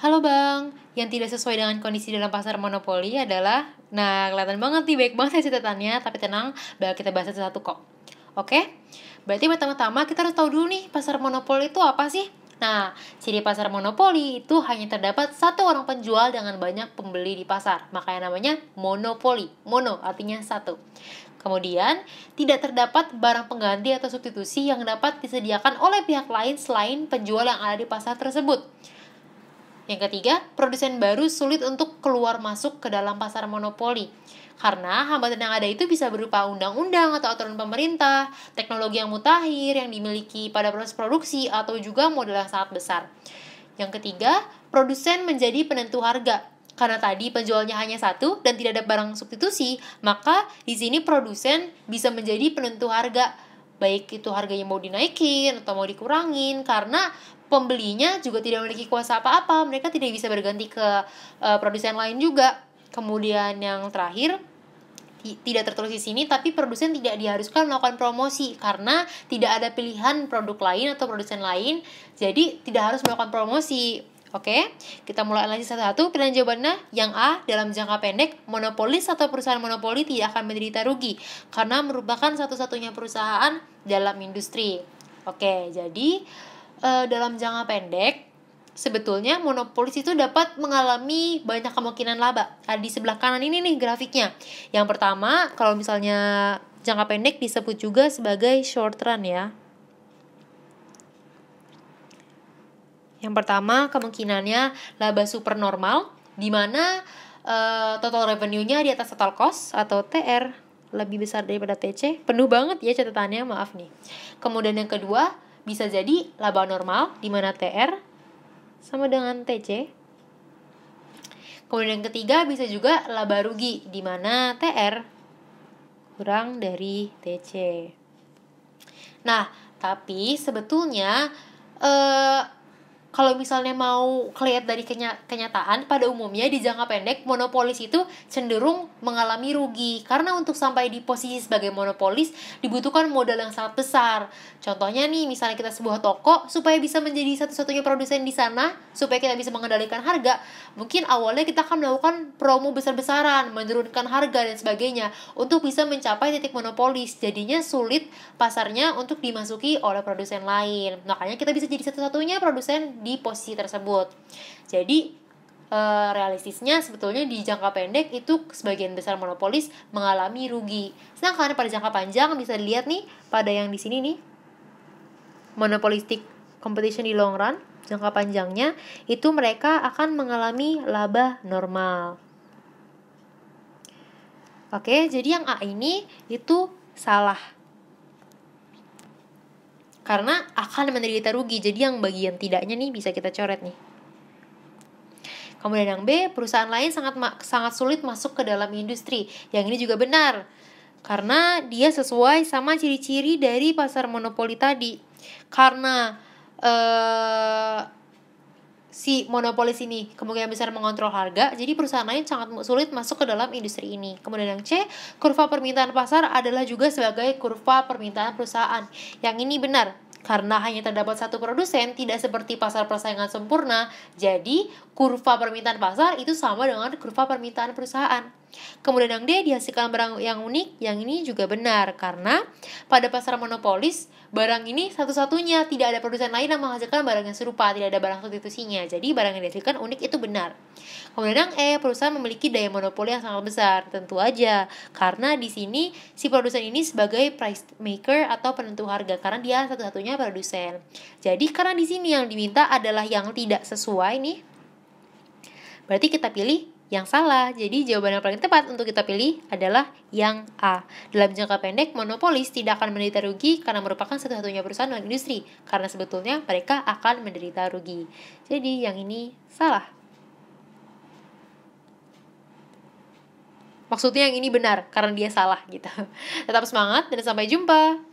halo bang, yang tidak sesuai dengan kondisi dalam pasar monopoli adalah, nah kelihatan banget nih, baik banget sih tanya, tapi tenang, bakal kita bahas satu-satu kok. Oke? Berarti pertama-tama kita harus tahu dulu nih, pasar monopoli itu apa sih? Nah, ciri pasar monopoli itu hanya terdapat satu orang penjual dengan banyak pembeli di pasar. Makanya namanya monopoli. Mono artinya satu. Kemudian, tidak terdapat barang pengganti atau substitusi yang dapat disediakan oleh pihak lain selain penjual yang ada di pasar tersebut. Yang ketiga, produsen baru sulit untuk keluar masuk ke dalam pasar monopoli. Karena hambatan yang ada itu bisa berupa undang-undang atau aturan pemerintah, teknologi yang mutakhir yang dimiliki pada proses produksi, atau juga modal yang sangat besar. Yang ketiga, produsen menjadi penentu harga. Karena tadi penjualnya hanya satu dan tidak ada barang substitusi, maka di sini produsen bisa menjadi penentu harga baik itu harganya mau dinaikin atau mau dikurangin karena pembelinya juga tidak memiliki kuasa apa-apa mereka tidak bisa berganti ke uh, produsen lain juga kemudian yang terakhir tidak tertulis di sini tapi produsen tidak diharuskan melakukan promosi karena tidak ada pilihan produk lain atau produsen lain jadi tidak harus melakukan promosi Oke, kita mulai analisis satu-satu. Pilihan jawabannya yang A, dalam jangka pendek, monopolis atau perusahaan monopoli tidak akan menderita rugi karena merupakan satu-satunya perusahaan dalam industri. Oke, jadi uh, dalam jangka pendek sebetulnya monopolis itu dapat mengalami banyak kemungkinan laba. Ada ah, di sebelah kanan ini nih grafiknya. Yang pertama, kalau misalnya jangka pendek disebut juga sebagai short run ya. Yang pertama, kemungkinannya laba supernormal di mana uh, total revenue-nya di atas total cost atau TR lebih besar daripada TC. Penuh banget ya catatannya, maaf nih. Kemudian yang kedua, bisa jadi laba normal di mana TR sama dengan TC. Kemudian yang ketiga bisa juga laba rugi di mana TR kurang dari TC. Nah, tapi sebetulnya eh kalau misalnya mau kelihatan dari kenya kenyataan pada umumnya di jangka pendek monopolis itu cenderung mengalami rugi karena untuk sampai di posisi sebagai monopolis dibutuhkan modal yang sangat besar. Contohnya nih misalnya kita sebuah toko supaya bisa menjadi satu-satunya produsen di sana supaya kita bisa mengendalikan harga mungkin awalnya kita akan melakukan promo besar-besaran menurunkan harga dan sebagainya untuk bisa mencapai titik monopolis jadinya sulit pasarnya untuk dimasuki oleh produsen lain makanya kita bisa jadi satu-satunya produsen di posisi tersebut. Jadi e, realistisnya sebetulnya di jangka pendek itu sebagian besar monopolis mengalami rugi. Sedangkan pada jangka panjang bisa dilihat nih pada yang di sini nih monopolistik competition di long run jangka panjangnya itu mereka akan mengalami laba normal. Oke, jadi yang A ini itu salah karena akan menderita rugi. Jadi yang bagian tidaknya nih bisa kita coret nih. Kemudian yang B, perusahaan lain sangat sangat sulit masuk ke dalam industri. Yang ini juga benar. Karena dia sesuai sama ciri-ciri dari pasar monopoli tadi. Karena eh, si monopolis ini kemungkinan besar mengontrol harga, jadi perusahaan lain sangat sulit masuk ke dalam industri ini. Kemudian yang C, kurva permintaan pasar adalah juga sebagai kurva permintaan perusahaan. Yang ini benar, karena hanya terdapat satu produsen, tidak seperti pasar persaingan sempurna, jadi kurva permintaan pasar itu sama dengan kurva permintaan perusahaan. Kemudian yang D dihasilkan barang yang unik, yang ini juga benar karena pada pasar monopolis barang ini satu-satunya tidak ada produsen lain yang menghasilkan barang yang serupa, tidak ada barang substitusinya. Jadi barang yang dihasilkan unik itu benar. Kemudian yang E perusahaan memiliki daya monopoli yang sangat besar, tentu aja karena di sini si produsen ini sebagai price maker atau penentu harga karena dia satu-satunya produsen. Jadi karena di sini yang diminta adalah yang tidak sesuai nih berarti kita pilih yang salah. Jadi jawaban yang paling tepat untuk kita pilih adalah yang A. Dalam jangka pendek, monopolis tidak akan menderita rugi karena merupakan satu-satunya perusahaan dalam industri, karena sebetulnya mereka akan menderita rugi. Jadi yang ini salah. Maksudnya yang ini benar, karena dia salah gitu. Tetap semangat dan sampai jumpa!